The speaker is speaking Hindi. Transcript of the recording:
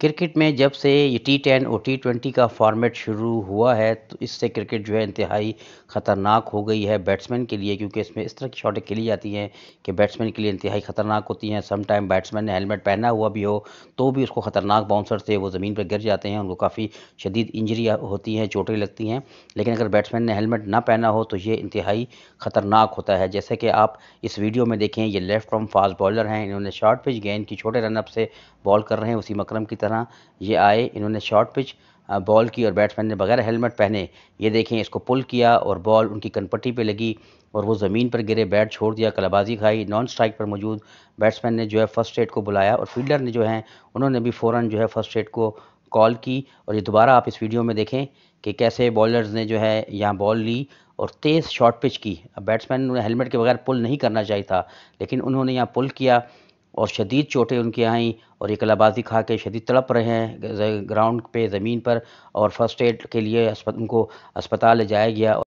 क्रिकेट में जब से ये टी टेन और टी ट्वेंटी का फॉर्मेट शुरू हुआ है तो इससे क्रिकेट जो है इंतहाई ख़तरनाक हो गई है बैट्समैन के लिए क्योंकि इसमें इस तरह की शॉटें खेली जाती हैं कि बैट्समैन के लिए इंतहाई ख़तरनाक होती हैं सम टाइम बैट्समैन ने हेलमेट पहना हुआ भी हो तो भी उसको ख़तरनाक बाउंसर से वो ज़मीन पर गिर जाते हैं उनको काफ़ी शदीद इंजरी होती हैं चोटें लगती हैं लेकिन अगर बैट्समैन ने हेलमेट ना पहना हो तो ये इंतहाई ख़तरनाक होता है जैसे कि आप इस वीडियो में देखें ये लेफ्ट फ्राम फास्ट बॉलर हैं इन्होंने शॉर्ट पिच गेंद की छोटे रनअप से बॉल कर रहे हैं उसी मकरम की तरह तरह ये आए इन्होंने शॉर्ट पिच बॉल की और बैट्समैन ने बगैर हेलमेट पहने ये देखें इसको पुल किया और बॉल उनकी कनपट्टी पे लगी और वो ज़मीन पर गिरे बैट छोड़ दिया कलाबाजी खाई नॉन स्ट्राइक पर मौजूद बैट्समैन ने जो है फर्स्ट एड को बुलाया और फील्डर ने जो है उन्होंने भी फ़ौर जो है फर्स्ट एड को कॉल की और ये दोबारा आप इस वीडियो में देखें कि कैसे बॉलर्स ने जो है यहाँ बॉल ली और तेज़ शॉर्ट पिच की बैट्समैन ने हेलमेट के बगैर पुल नहीं करना चाहिए था लेकिन उन्होंने यहाँ पुल किया और शदीद चोटें उनकी आईं और ये कलाबाजी खा के शदीद तड़प रहे हैं ग्राउंड पे ज़मीन पर और फर्स्ट एड के लिए उनको अस्पताल ले जाया गया